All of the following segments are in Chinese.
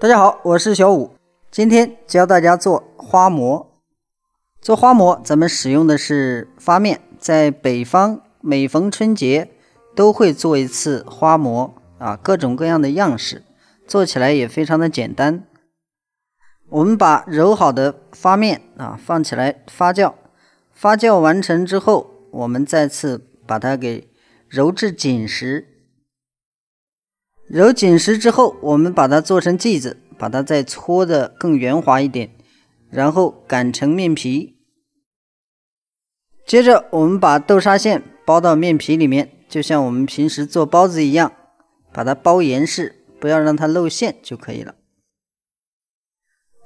大家好，我是小五，今天教大家做花馍。做花馍，咱们使用的是发面。在北方，每逢春节都会做一次花馍啊，各种各样的样式，做起来也非常的简单。我们把揉好的发面啊放起来发酵，发酵完成之后，我们再次把它给揉至紧实。揉紧实之后，我们把它做成剂子，把它再搓的更圆滑一点，然后擀成面皮。接着，我们把豆沙馅包到面皮里面，就像我们平时做包子一样，把它包严实，不要让它露馅就可以了。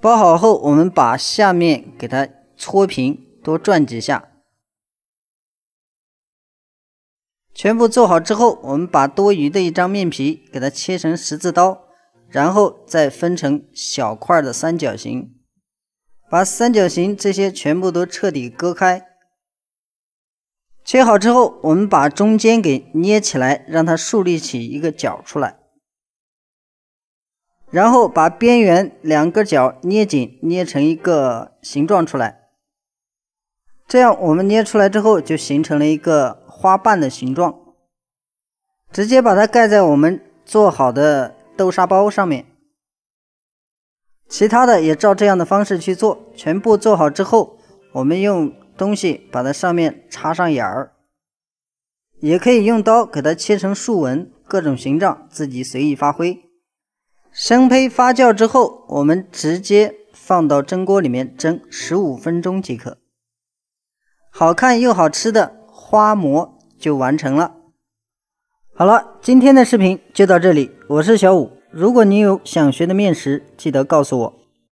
包好后，我们把下面给它搓平，多转几下。全部做好之后，我们把多余的一张面皮给它切成十字刀，然后再分成小块的三角形，把三角形这些全部都彻底割开。切好之后，我们把中间给捏起来，让它竖立起一个角出来，然后把边缘两个角捏紧，捏成一个形状出来。这样我们捏出来之后，就形成了一个花瓣的形状，直接把它盖在我们做好的豆沙包上面。其他的也照这样的方式去做，全部做好之后，我们用东西把它上面插上眼儿，也可以用刀给它切成竖纹，各种形状自己随意发挥。生胚发酵之后，我们直接放到蒸锅里面蒸十五分钟即可。好看又好吃的花馍就完成了。好了，今天的视频就到这里。我是小五，如果你有想学的面食，记得告诉我。